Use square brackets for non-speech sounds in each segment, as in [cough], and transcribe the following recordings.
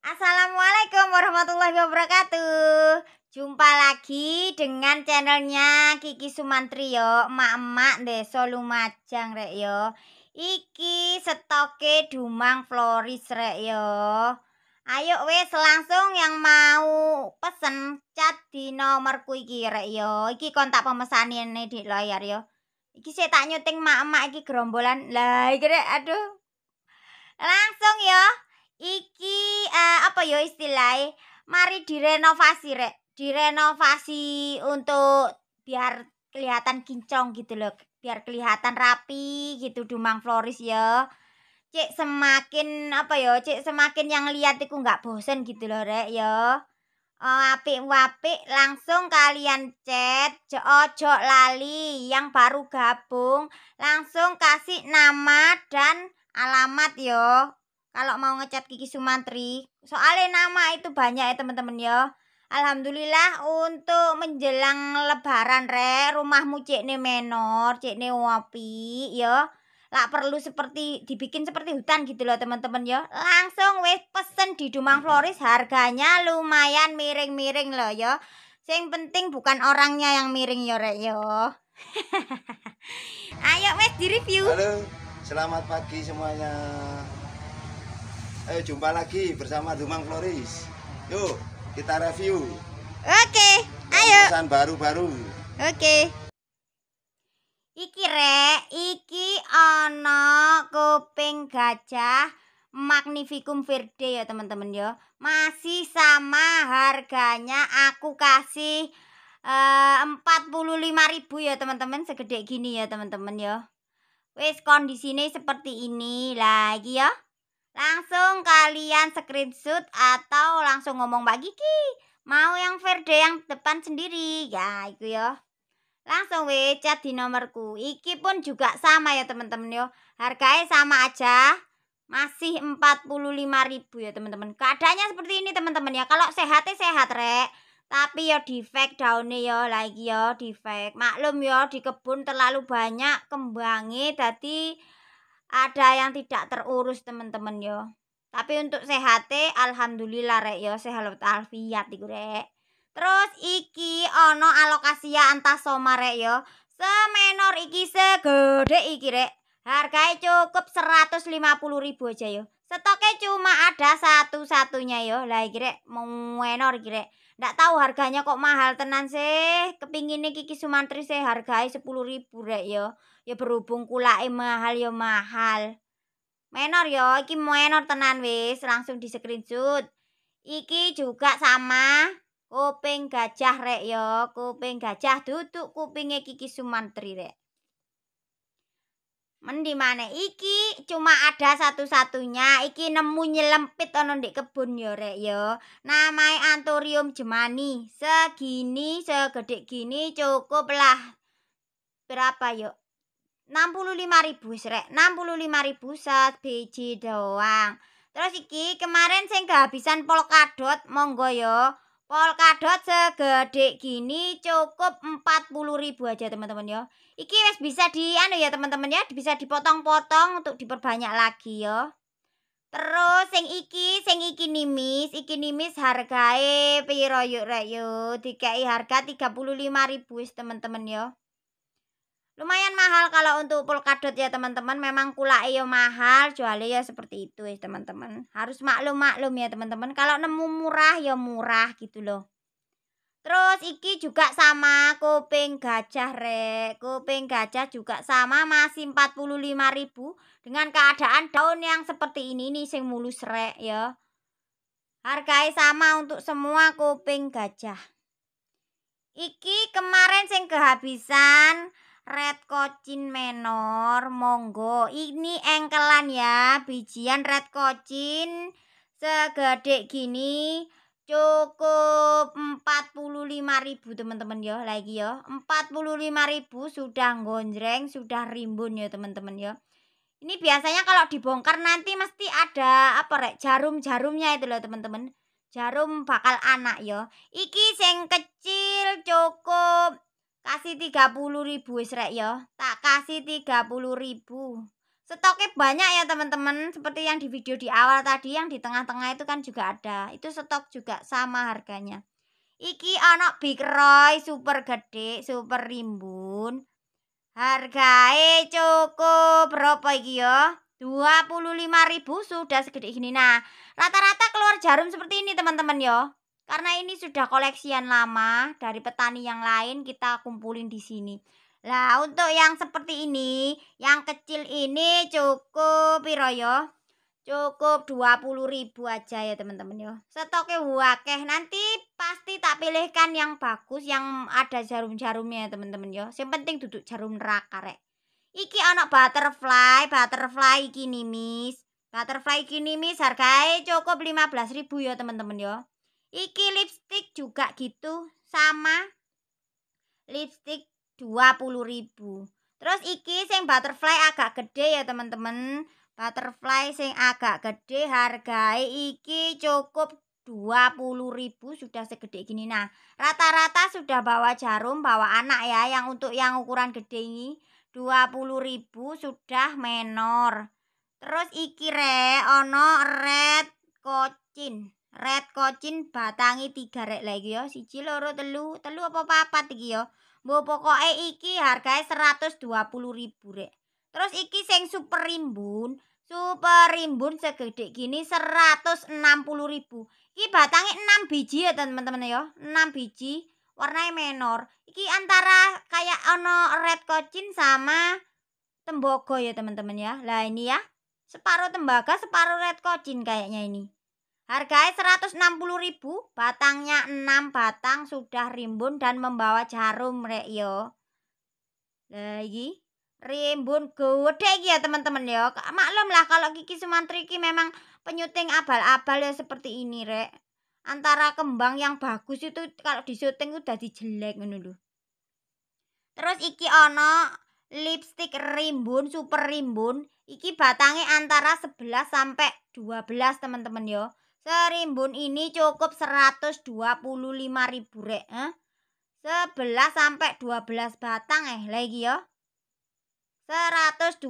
Assalamualaikum warahmatullahi wabarakatuh Jumpa lagi dengan channelnya Kiki Sumantri yo Emak-emak deso lumajang rek yo Iki stoke dumang floris rek yo Ayo wes langsung yang mau pesen cat di nomor iki rek yo Iki kontak pemesanin nih di layar yo Iki saya tak nyuting emak emak iki gerombolan Lah iki rek aduh Langsung yo iki uh, apa yo istilahnya mari direnovasi rek direnovasi untuk biar kelihatan kincong gitu loh biar kelihatan rapi gitu Dumang Floris ya cek semakin apa yo cek semakin yang lihat itu nggak bosen gitu loh rek yo oh, eh, apik wapik langsung kalian chat ojo lali yang baru gabung langsung kasih nama dan alamat yo kalau mau ngecat Kiki Sumantri. Soalnya nama itu banyak ya teman-teman ya. Alhamdulillah untuk menjelang lebaran re rumahmu ne menor, ne wapi ya. Lah perlu seperti dibikin seperti hutan gitu loh teman-teman ya. Langsung wes pesen di Dumang Floris harganya lumayan miring-miring loh ya. Yang penting bukan orangnya yang miring ya re yo. [laughs] Ayo wes di review. Halo, selamat pagi semuanya. Ayo eh, jumpa lagi bersama Dumang Floris. Yuk, kita review. Oke, ayo. Pesan baru-baru. Oke. Iki re, iki ono kuping gajah Magnificum Verde ya teman-teman ya. Masih sama harganya aku kasih eh, empat puluh ribu ya teman-teman segede gini ya teman-teman ya. Wes kondisinya seperti ini lagi ya. Langsung kalian screenshot atau langsung ngomong Mbak Kiki. Mau yang verde yang depan sendiri. Ya, itu ya. Langsung WeChat di nomorku. Iki pun juga sama ya teman-teman yo. Harganya sama aja. Masih 45.000 ya teman-teman. Keadaannya seperti ini teman-teman ya. Kalau sehatnya sehat rek. Tapi yo defect daunnya yo lagi yo defect. Maklum yo di kebun terlalu banyak kembangnya tadi ada yang tidak terurus teman-teman yo tapi untuk sehat alhamdulillah rek yo sehat alfiat iku rek terus iki ono alokasia ya antasoma antas rek yo semenor iki segede iki rek harganya e cukup 150 ribu aja yo stoknya cuma ada satu-satunya yo lah iki rek menor iki rek ndak tahu harganya kok mahal tenan sih kepingin kiki sumantri sih harganya 10 ribu rek yo ya berhubung kulake mahal ya mahal. Menor ya, iki menor tenan wis, langsung di screenshot. Iki juga sama kuping gajah rek ya, kuping gajah duduk kupingnya Kiki Sumantri rek. Mendi mana iki cuma ada satu-satunya iki nemu nyelempit ana di kebun yo ya rek yo ya. namai anturium jemani segini segede gini cukup lah berapa yo ya? 65.000 puluh lima ribu set biji doang. Terus iki kemarin sing kehabisan polkadot monggo yo. Polkadot segede gini cukup ribu aja teman-teman yo Iki wis bisa di anu ya teman-teman ya, bisa dipotong-potong untuk diperbanyak lagi yo Terus sing iki, sing iki nimis, iki nimis hargae piro yuk rek yo? Dikai harga 35.000 ribu teman-teman yo Lumayan mahal kalau untuk polkadot ya teman-teman. Memang kulai iyo mahal, jualnya ya seperti itu ya teman-teman. Harus maklum-maklum ya teman-teman. Kalau nemu murah ya murah gitu loh. Terus iki juga sama kuping gajah rek. Kuping gajah juga sama masih ribu dengan keadaan daun yang seperti ini nih sing mulus rek ya. Harganya sama untuk semua kuping gajah. Iki kemarin sing kehabisan red kocin menor monggo ini engkelan ya bijian red kocin segede gini cukup 45.000 teman-teman ya lagi ya 45.000 sudah gonjreng sudah rimbun ya teman-teman ya ini biasanya kalau dibongkar nanti mesti ada apa rek jarum-jarumnya itu loh teman-teman jarum bakal anak ya iki sing kecil cukup Kasih tiga puluh ribu Isrek ya. Tak kasih tiga puluh ribu. Stoknya banyak ya teman-teman. Seperti yang di video di awal tadi. Yang di tengah-tengah itu kan juga ada. Itu stok juga sama harganya. Iki anak Big Roy super gede, super rimbun. Harganya cukup berapa iki ya? ribu sudah segede ini Nah, rata-rata keluar jarum seperti ini teman-teman yo ya. Karena ini sudah koleksian lama dari petani yang lain kita kumpulin di sini. Lah untuk yang seperti ini, yang kecil ini cukup piro yo? Cukup ribu aja ya teman-teman yo. Stoknya wakeh. Nanti pasti tak pilihkan yang bagus yang ada jarum-jarumnya ya teman-teman yo. Yang penting duduk jarum neraka rek. Iki anak butterfly, butterfly iki nimis. Butterfly iki nimis harganya cukup ribu ya teman-teman yo. Iki lipstick juga gitu, sama. Lipstick 20.000. Terus iki sing butterfly agak gede ya, teman-teman. Butterfly sing agak gede hargai iki cukup 20.000 sudah segede gini. Nah, rata-rata sudah bawa jarum, bawa anak ya yang untuk yang ukuran gede ini 20.000 sudah menor. Terus iki re ono red kocin. Red kocin batangi tiga rek lagi yo. Siji loro telu, telu apa papat iki yo. Bu pokoknya iki seratus dua puluh ribu rek. Terus iki sing super rimbun, super rimbun segede gini seratus enam puluh ribu. Iki batangi enam biji ya teman-teman yo. enam biji, warnanya menor. Iki antara kayak ono red kocin sama tembogo ya teman-teman ya. Lah ini ya. Separuh tembaga, separuh red kocin kayaknya ini. Harganya 160.000, batangnya 6 batang sudah rimbun dan membawa jarum rek yo. lagi rimbun gede ya teman-teman yo. Maklum lah kalau Kiki Sumantri kiki memang penyuting abal-abal ya seperti ini rek. Antara kembang yang bagus itu kalau di syuting udah dijelek menuduh. Terus iki ono lipstick rimbun, super rimbun. Iki batangnya antara 11 sampai 12 teman-teman yo. Serimbun ini cukup 125 ribu rek. Eh? 11 sampai 12 batang eh lagi ya. 125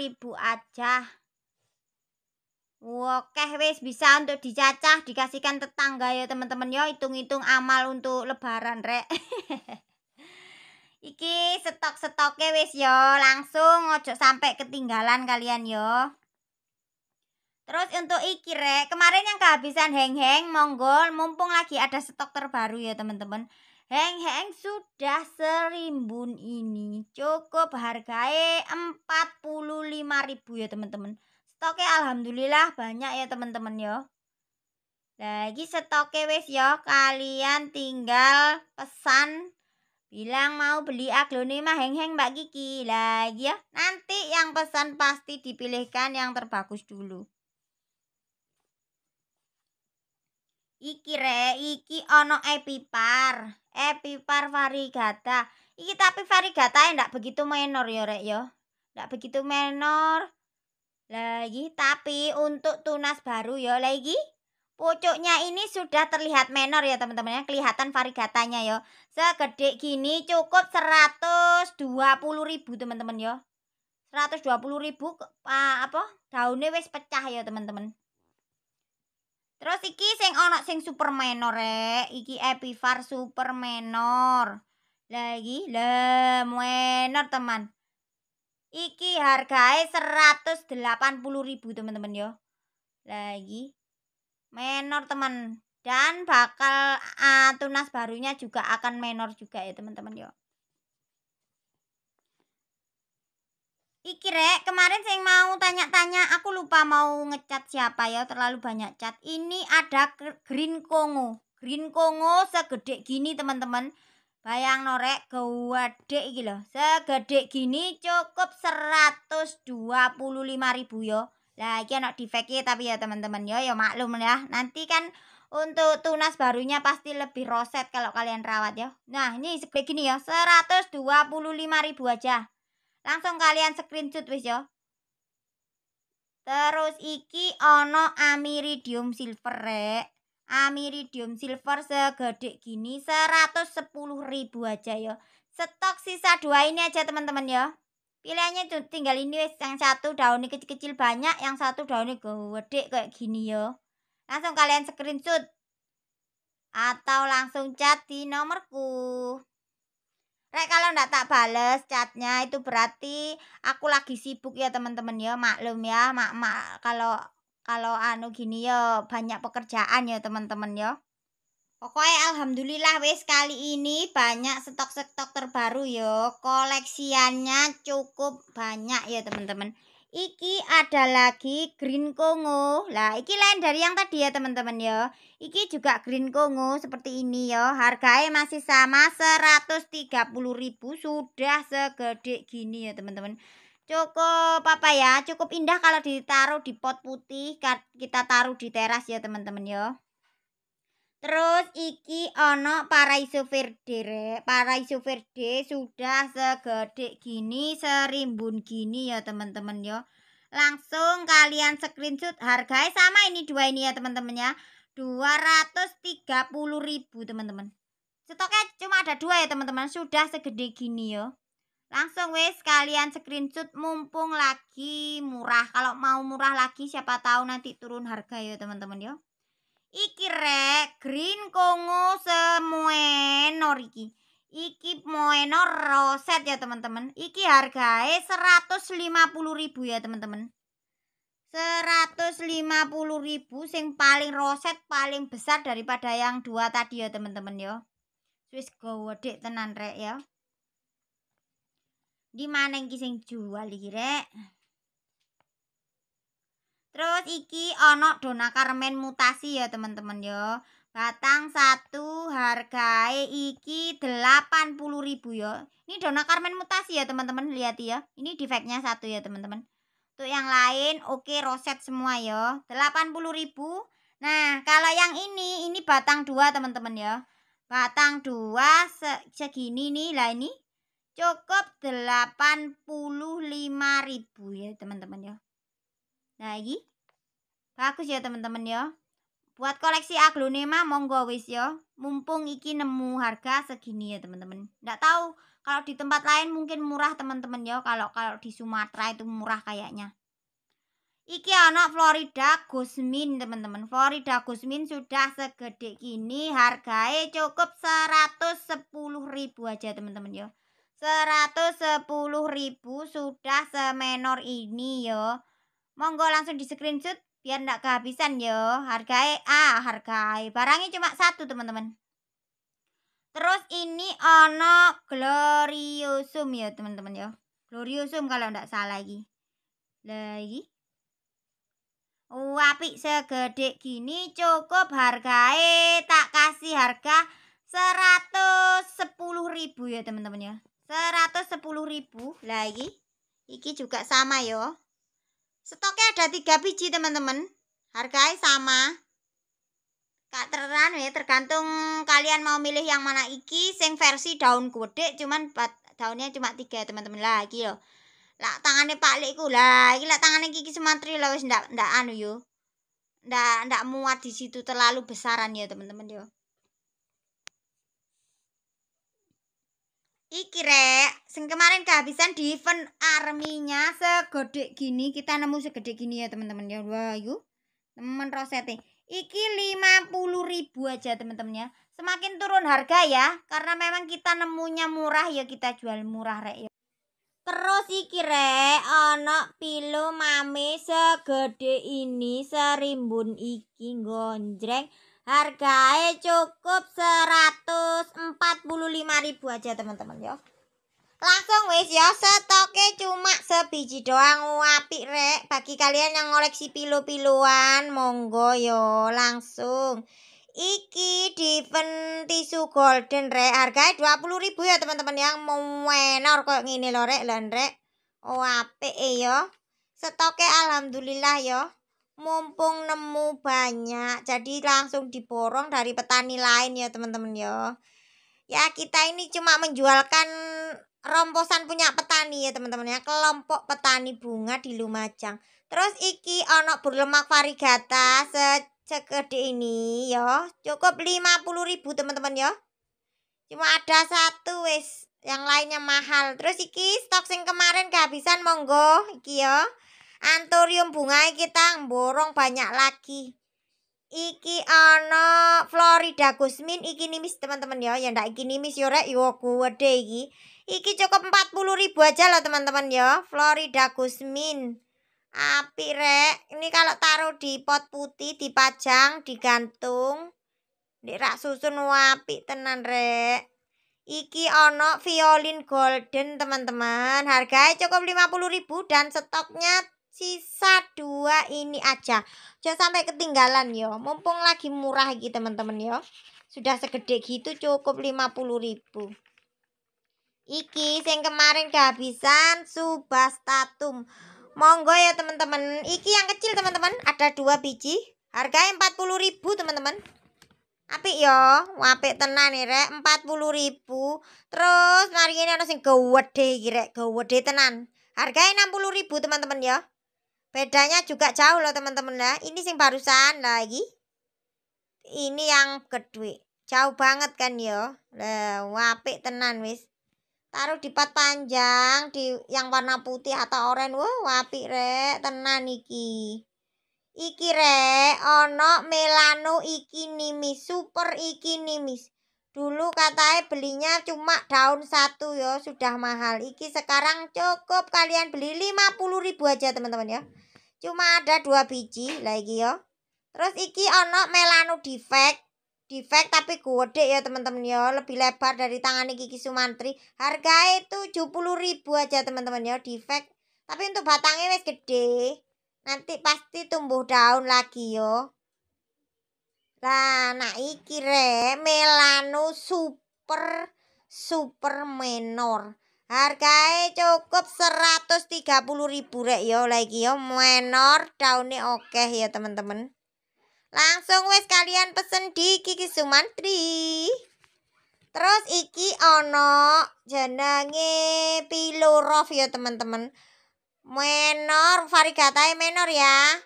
ribu aja. Oke wis bisa untuk dicacah dikasihkan tetangga ya teman-teman ya hitung-hitung amal untuk lebaran rek. [laughs] Iki stok-stoknya wis yo langsung ojo sampai ketinggalan kalian yo. Terus untuk iki rek, kemarin yang kehabisan heng-heng monggo mumpung lagi ada stok terbaru ya teman-teman. Heng-heng sudah serimbun ini. Cukup harganya ribu ya teman-teman. Stoknya alhamdulillah banyak ya teman-teman ya. Lagi stoknya wes ya, kalian tinggal pesan bilang mau beli aglonema heng-heng Mbak Kiki. Lagi ya, nanti yang pesan pasti dipilihkan yang terbagus dulu. Iki re, iki ono epipar. Epipar varigata. Iki tapi varigata ndak begitu menor yo ya, rek yo ya. Ndak begitu menor. Lagi tapi untuk tunas baru yo ya. lagi. Pucuknya ini sudah terlihat menor ya teman-teman ya. Kelihatan varigatanya yo, Segede gini cukup seratus dua puluh ribu teman-teman yo, seratus dua puluh ribu ah, apa daunnya wes pecah ya teman-teman. Terus iki sing ana sing super menor rek, iki Epifar super menor. Lagi le menor teman. Iki puluh 180.000 teman-teman yo. Lagi menor teman dan bakal uh, tunas barunya juga akan menor juga ya teman-teman yo. Iki rek, kemarin saya mau tanya-tanya, aku lupa mau ngecat siapa ya, terlalu banyak cat. Ini ada green kongo. Green kongo segede gini teman-teman. Bayang norek gede iki loh. Segede gini cukup ribu ya. Lah iki anak defect tapi ya teman-teman yo yo maklum ya. Nanti kan untuk tunas barunya pasti lebih roset kalau kalian rawat ya. Nah, ini segede gini ya, 125 ribu aja. Langsung kalian screenshot wis yo. Terus iki ono amiridium silver re. Amiridium silver segede gini 110 ribu aja yo. Stok sisa dua ini aja teman-teman yo. Pilihannya tinggal ini wes yang satu daunnya kecil-kecil banyak, yang satu daunnya gede kayak gini yo. Langsung kalian screenshot atau langsung chat di nomorku. Rek kalau ndak tak bales catnya itu berarti aku lagi sibuk ya teman-teman ya maklum ya mak mak kalau kalau anu gini ya banyak pekerjaan ya teman-teman ya. Pokoknya alhamdulillah wes kali ini banyak stok-stok terbaru yo. Ya. Koleksiannya cukup banyak ya teman-teman. Iki ada lagi green kongo. Lah, iki lain dari yang tadi ya, teman-teman ya. Iki juga green kongo seperti ini ya. Harganya masih sama 130.000 sudah segede gini ya, teman-teman. Cukup apa ya? Cukup indah kalau ditaruh di pot putih, kita taruh di teras ya, teman-teman ya. Terus iki ono isufir dere, para isufir de sudah segede gini, serimbun gini ya teman-teman ya. Langsung kalian screenshot harganya sama ini dua ini ya teman-teman ya. 230.000 teman-teman. Stoknya cuma ada dua ya teman-teman, sudah segede gini ya. Langsung wes kalian screenshot mumpung lagi murah. Kalau mau murah lagi siapa tahu nanti turun harga ya teman-teman ya. Iki rek green kongo semuenor iki. Iki moenor roset ya teman-teman. Iki harganya 150.000 ya teman-teman. 150.000 sing paling roset paling besar daripada yang dua tadi ya teman-teman ya. Swiss gowedek tenan rek ya. Di mana iki sing jual iki rek? Terus iki ono Dona karmen mutasi ya teman-teman yo Batang satu hargai iki delapan puluh ribu yo. Ini Dona karmen mutasi ya teman-teman lihat ya. Ini defeknya satu ya teman-teman. Untuk yang lain oke roset semua yo delapan puluh ribu. Nah, kalau yang ini ini batang dua teman-teman ya. Batang dua se segini nih lah ini. Cukup delapan puluh lima ribu ya teman-teman ya. Nah iki bagus ya teman-teman ya. Buat koleksi aglonema monggo wis ya. Mumpung iki nemu harga segini ya teman-teman. Nggak tahu kalau di tempat lain mungkin murah teman-teman ya. Kalau kalau di Sumatera itu murah kayaknya. Iki anak Florida Gusmin teman-teman. Florida Gusmin sudah segede gini, harganya cukup ribu aja teman-teman ya. ribu sudah semenor ini ya. Monggo langsung di screenshot biar ndak kehabisan yo. Hargai ah hargai. Barangnya cuma satu teman-teman. Terus ini ono gloriosum ya teman-teman ya. Gloriosum kalau ndak salah lagi. Lagi. Wapi segede gini cukup hargai tak kasih harga 110 ribu ya teman-teman ya. 110 ribu lagi. Iki juga sama yo. Stoknya ada tiga biji teman-teman. Harganya sama. Kak teran ya tergantung kalian mau milih yang mana iki sing versi daun gede cuman daunnya cuma tiga teman-teman lah iki yo. Lah tangane Pak liku ku lah iki lah tangane Kiki Sumantri lah wis ndak ndak anu yo. Ndak ndak muat di situ terlalu besaran ya teman-teman yo. Iki rek, sing kemarin kehabisan di event arminya segede gini, kita nemu segede gini ya teman-teman ya. Wah, yuk. Temen rosete. Iki 50 ribu aja teman-teman ya. Semakin turun harga ya, karena memang kita nemunya murah ya kita jual murah rek ya. Terus iki rek ono pilu mame segede ini serimbun iki gonjreng harga cukup ribu aja teman-teman ya. Langsung wes ya, stoknya cuma sebiji doang apik rek. Bagi kalian yang ngoleksi pilu-piluan, monggo yo ya, langsung. Iki diven tisu golden rek, harga 20 ribu ya teman-teman yang mau menor kok ngene lho rek, lan rek. Oh e, yo. Ya. Stoknya alhamdulillah yo. Ya mumpung nemu banyak jadi langsung diborong dari petani lain ya teman-teman ya ya kita ini cuma menjualkan romposan punya petani ya teman-teman ya kelompok petani bunga di Lumajang terus iki ono berlemak varigata se segede ini ya cukup ribu teman-teman ya cuma ada satu wis yang lainnya mahal terus iki stok sing kemarin kehabisan monggo iki ya Anturium bunga kita borong banyak lagi. Iki ana Florida Gusmin iki nimis teman-teman ya. yang ndak iki nimis yo rek yo kuwede iki. Iki cukup 40 ribu aja lah teman-teman ya. Florida Gusmin. Api rek. Ini kalau taruh di pot putih dipajang, digantung. Di rak susun wapi tenan rek. Iki ono violin golden teman-teman. Harganya cukup 50 ribu dan stoknya sisa dua ini aja jangan sampai ketinggalan yo mumpung lagi murah gitu teman-teman yo sudah segede gitu cukup lima puluh ribu. Iki yang kemarin kehabisan Subastatum. Monggo ya teman-teman. Iki yang kecil teman-teman, ada dua biji. empat puluh ribu teman-teman. Apik yo, wape tenan nih rek, ribu. Terus mari ini yang sing gede iki rek, gede tenan. puluh ribu teman-teman ya. Bedanya juga jauh loh teman-teman ya. Ini sing barusan lagi. Nah, ini yang kedua. Jauh banget kan yo. le wapik tenan wis. Taruh di pat panjang di yang warna putih atau oranye. Wah, wapik rek tenan iki. Iki rek ono melano iki nimis super iki nimis. Dulu katanya belinya cuma daun satu ya, sudah mahal. Iki sekarang cukup kalian beli 50 ribu aja teman-teman ya. Cuma ada dua biji lagi ya. Terus iki ono melano defect. Defect tapi gede ya teman-teman ya, lebih lebar dari tangan Kiki Sumantri. Harga itu 70 ribu aja teman-teman ya, defect. Tapi untuk batangnya wis gede. Nanti pasti tumbuh daun lagi yo. Lah nah iki re melano super super menor. Harganya cukup 130 ribu rek yo lagi yo menor daunnya oke ya teman-teman. Langsung wes kalian pesen di Kiki Sumantri. Terus iki ono jenenge pilorof ya teman-teman. Menor varigatai menor ya.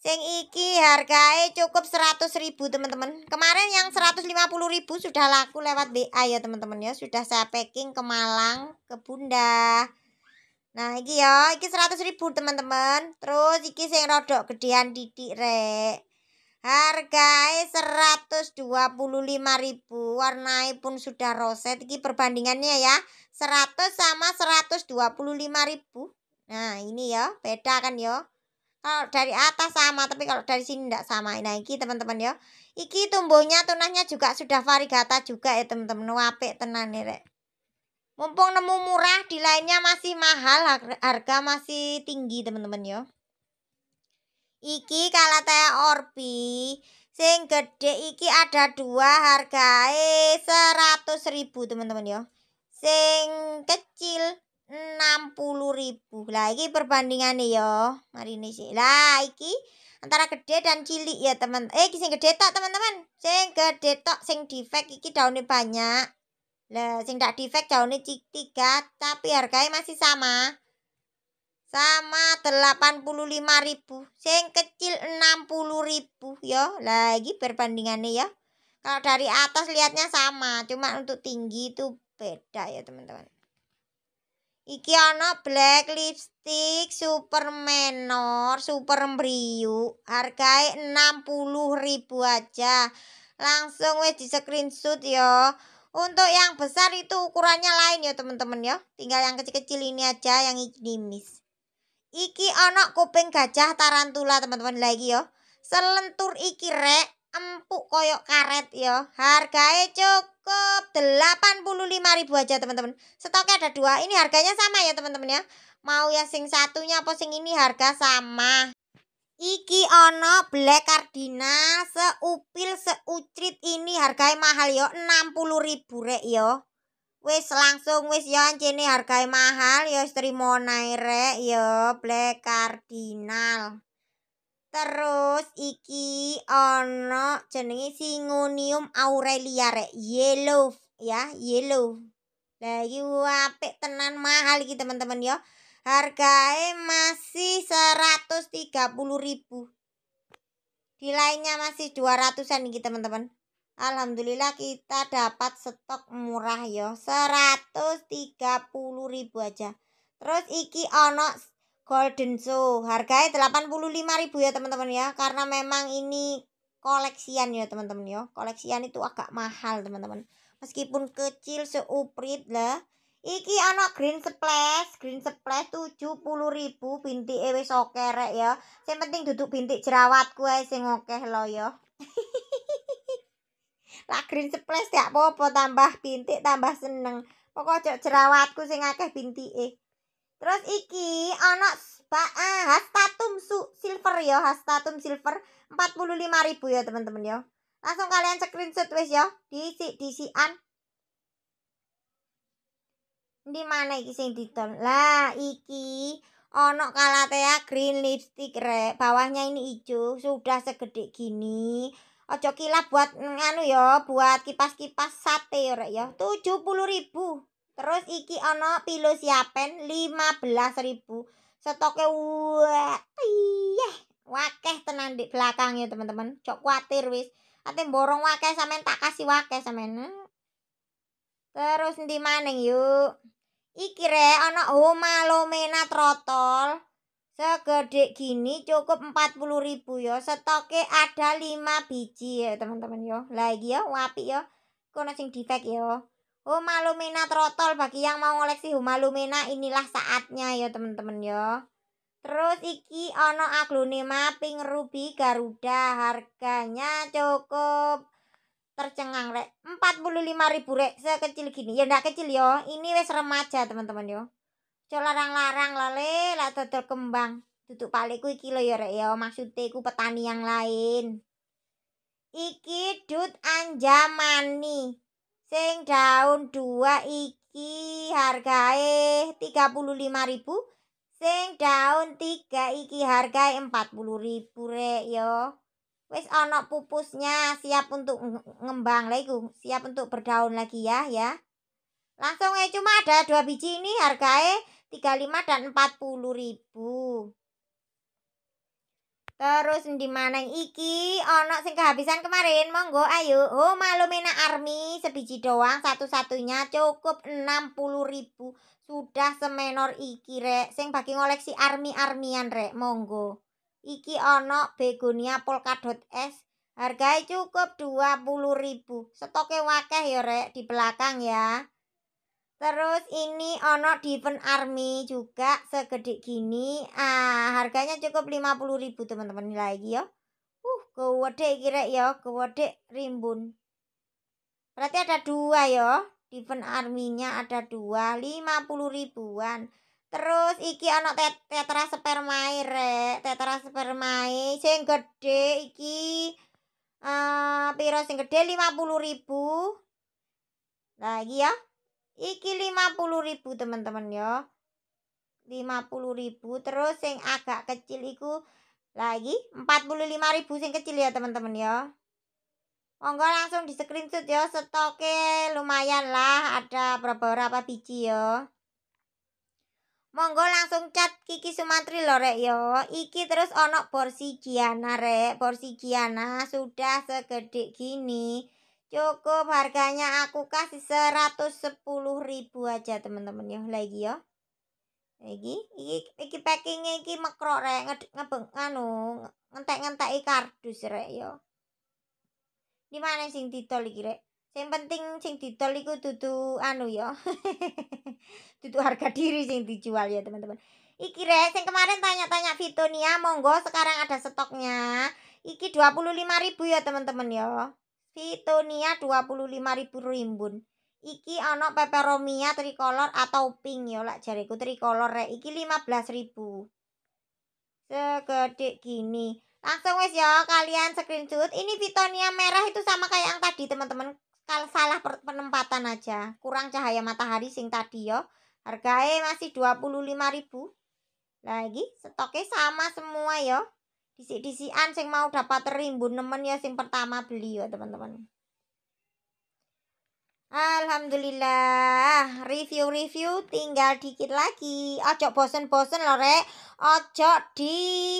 Sing iki hargai cukup 100 ribu teman-teman. Kemarin yang 150 ribu sudah laku lewat BA ya teman-teman ya. Sudah saya packing ke Malang, ke Bunda. Nah, iki ya, iki 100 ribu teman-teman. Terus iki sing rodok gedean didik rek. puluh 125 ribu warna pun sudah roset Ini perbandingannya ya 100 sama 125 ribu Nah ini ya beda kan ya kalau dari atas sama, tapi kalau dari sini tidak sama. Nah, iki teman-teman ya. Iki tumbuhnya tunasnya juga sudah varigata juga ya teman-teman. Wape tenan ya rek. Mumpung nemu murah, di lainnya masih mahal, harga masih tinggi teman-teman ya. Iki kalatea orbi sing gede iki ada dua harga eh seratus ribu teman-teman ya. Sing kecil 60.000. Lah iki perbandingane ya. Mari ini sih. Lah iki antara gede dan cilik ya, teman. Eh iki sing gede tok, teman-teman. Sing gede tok sing defect iki daunnya banyak. Lah sing tak defect daunnya cik tiga tapi harganya masih sama. Sama puluh lima ribu, Sing kecil enam puluh ribu yo ya. lagi perbandingan nih ya. Kalau dari atas lihatnya sama, cuma untuk tinggi itu beda ya, teman-teman. Iki ana black lipstick super menor, super mriyu. Hargae ribu aja. Langsung wis di screenshot ya. Untuk yang besar itu ukurannya lain ya teman-teman ya. Tinggal yang kecil-kecil ini aja yang ini miss. Iki ono kuping gajah tarantula teman-teman lagi yo, ya. Selentur iki rek empuk koyok karet yo, ya. Hargae cuk lima ribu aja teman-teman stoknya ada dua ini harganya sama ya teman-teman ya mau ya sing satunya apa sing ini harga sama Iki ono black cardinal seupil seucrit ini harganya mahal yo ribu rek yo. Wis langsung wis yo ini harganya mahal yo terima naik rek yo black cardinal. Terus iki ono jenenge singonium aurelia rek yellow ya, yellow. Lah iki apik tenan mahal iki teman-teman ya. Harganya masih 130.000. Di lainnya masih 200-an iki teman-teman. Alhamdulillah kita dapat stok murah ya. 130.000 aja. Terus iki ono Golden Show. Harganya ribu ya teman-teman ya. Karena memang ini koleksian ya teman-teman ya. Koleksian itu agak mahal teman-teman. Meskipun kecil seuprit lah. Iki anak green splash, green splash ribu binti ewe sokere ya. yang penting duduk bintik jerawat gue sing ngokeh lo ya. [laughs] lah green splash tidak apa-apa tambah bintik tambah seneng. Pokok jerawatku sing akeh eh. Terus iki ana ah, hastatum su silver ya, hastatum silver 45.000 ya teman-teman ya. Langsung kalian screenshot wis ya, diisi diisian. Di mana iki sing didol? Lah iki ono kalatea green lipstick rek. Bawahnya ini hijau, sudah segede gini. Ojo kilap buat nganu ya, buat kipas-kipas sate ya rek ya. 70.000. Terus iki ana pilus belas ribu. Stoke wae. Wakeh tenan di belakang ya, teman-teman. Cok kuatir wis. Ate borong wakeh samen tak kasih wakeh samen. Terus di mana yuk. Iki re ono ana Lomena trotol. Segede gini cukup ribu ya. Stoke ada 5 biji ya, teman-teman yo. Lagi ya, wapi yo. Kono sing defect yo. Huma Lumina Trotol bagi yang mau koleksi Huma Lumina inilah saatnya ya teman-teman ya. Terus iki ono aglonema pink ruby Garuda harganya cukup tercengang rek ribu rek sekecil gini ya ndak kecil yo ya. ini wes remaja teman-teman yo ya. Cok larang-larang lale lah dodol kembang duduk paliku iki lo ya rek yo ya. maksudnya ku petani yang lain iki dut anjamani Sing daun dua iki hargae ribu Sing daun tiga iki hargae ribu rek yo. Wis onok pupusnya siap untuk ngembang lagi iku, siap untuk berdaun lagi ya ya. Langsung aja cuma ada dua biji ini hargae lima dan empat puluh ribu. Terus di mana iki? Ono sing kehabisan kemarin. Monggo ayo. Oh, malumina army sebiji doang satu-satunya cukup enam puluh ribu Sudah semenor iki re Sing bagi koleksi army-armian re Monggo. Iki ono begonia polkadot S. harga cukup dua puluh ribu Stoknya wakeh ya rek di belakang ya. Terus ini ono Diven Army juga segede gini. Ah, harganya cukup 50.000 teman-teman lagi ya. Uh, wodek kira ya, wodek rimbun. Berarti ada dua ya. Diven Army-nya ada dua, 50 ribuan. Terus iki ono tet tetra spermae rek, tetra spermae sing gede iki eh uh, piro sing gede 50.000. Nah, ya. Iki ribu teman-teman ya. ribu terus yang agak kecil iku lagi ribu yang kecil ya teman-teman ya. Monggo langsung di screenshot ya stoknya lumayan lah ada beberapa biji ya. Monggo langsung cat Kiki Sumantri lho rek yo. Ya. Iki terus ono porsi Giana rek. Porsi Giana sudah segede gini. Cukup harganya aku kasih 110 ribu aja teman-teman ya lagi ya lagi iki iki packingnya iki makro rek nge, ngebeng anu ngentek-ngentek kardus rek yo ya. di mana sing ditol iki rek sing penting sing ditol iku tutu anu yo ya. tutu [laughs] harga diri sing dijual ya teman-teman iki rek sing kemarin tanya-tanya Fitonia monggo sekarang ada stoknya iki 25 ribu ya teman-teman yo ya. Fitonia 25.000 rimbun. Iki ana peperomia tricolor atau pink ya lak jariku tricolor rek. Iki 15.000. Segede gini. Langsung wes ya kalian screenshot. Ini Fitonia merah itu sama kayak yang tadi teman-teman. Kalau salah penempatan aja. Kurang cahaya matahari sing tadi ya. Harganya masih 25.000. Lagi stoknya sama semua ya disik disian sing mau dapat rimbun nemen ya sing pertama beli ya teman-teman. Alhamdulillah, review-review tinggal dikit lagi. Ojo bosen-bosen lho, Rek. Ojo di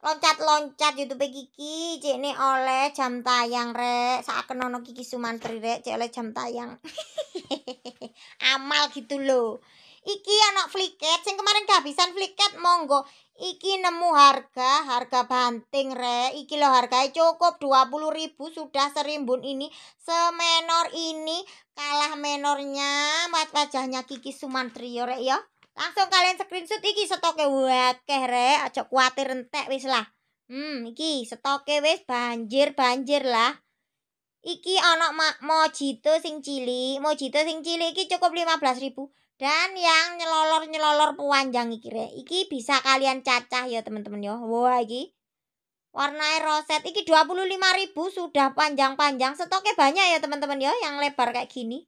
loncat-loncat YouTube Kiki. Cek ne oleh jam tayang, Rek. kenono Kiki Sumantri, Rek, cek oleh jam tayang. [laughs] Amal gitu loh. Iki anak fliket, sing kemarin kehabisan fliket monggo Iki nemu harga, harga banting re. Iki lo harganya cukup dua puluh ribu sudah serimbun ini. Semenor ini kalah menornya mat wajahnya Kiki Sumantrio re ya. Langsung kalian screenshot iki stoknya wakeh re. Aja kuatir entek wis lah. Hmm, iki stoknya wis banjir-banjir lah. Iki anak mojito sing cilik, mojito sing cili iki cukup lima belas ribu. Dan yang nyelolor-nyelolor panjang iki re. Iki bisa kalian cacah ya teman-teman ya. wow iki. Warnai roset iki 25.000 sudah panjang-panjang. Stoknya banyak ya teman-teman yo ya, yang lebar kayak gini.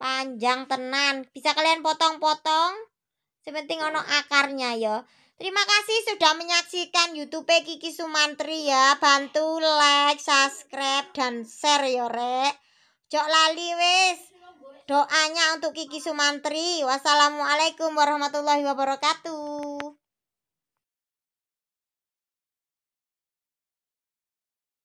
Panjang tenan. Bisa kalian potong-potong. Sepenting ono akarnya yo ya. Terima kasih sudah menyaksikan YouTube Kiki Sumantri ya. Bantu like, subscribe dan share ya rek. Jok lali wis doanya untuk Kiki Sumantri. Wassalamualaikum warahmatullahi wabarakatuh.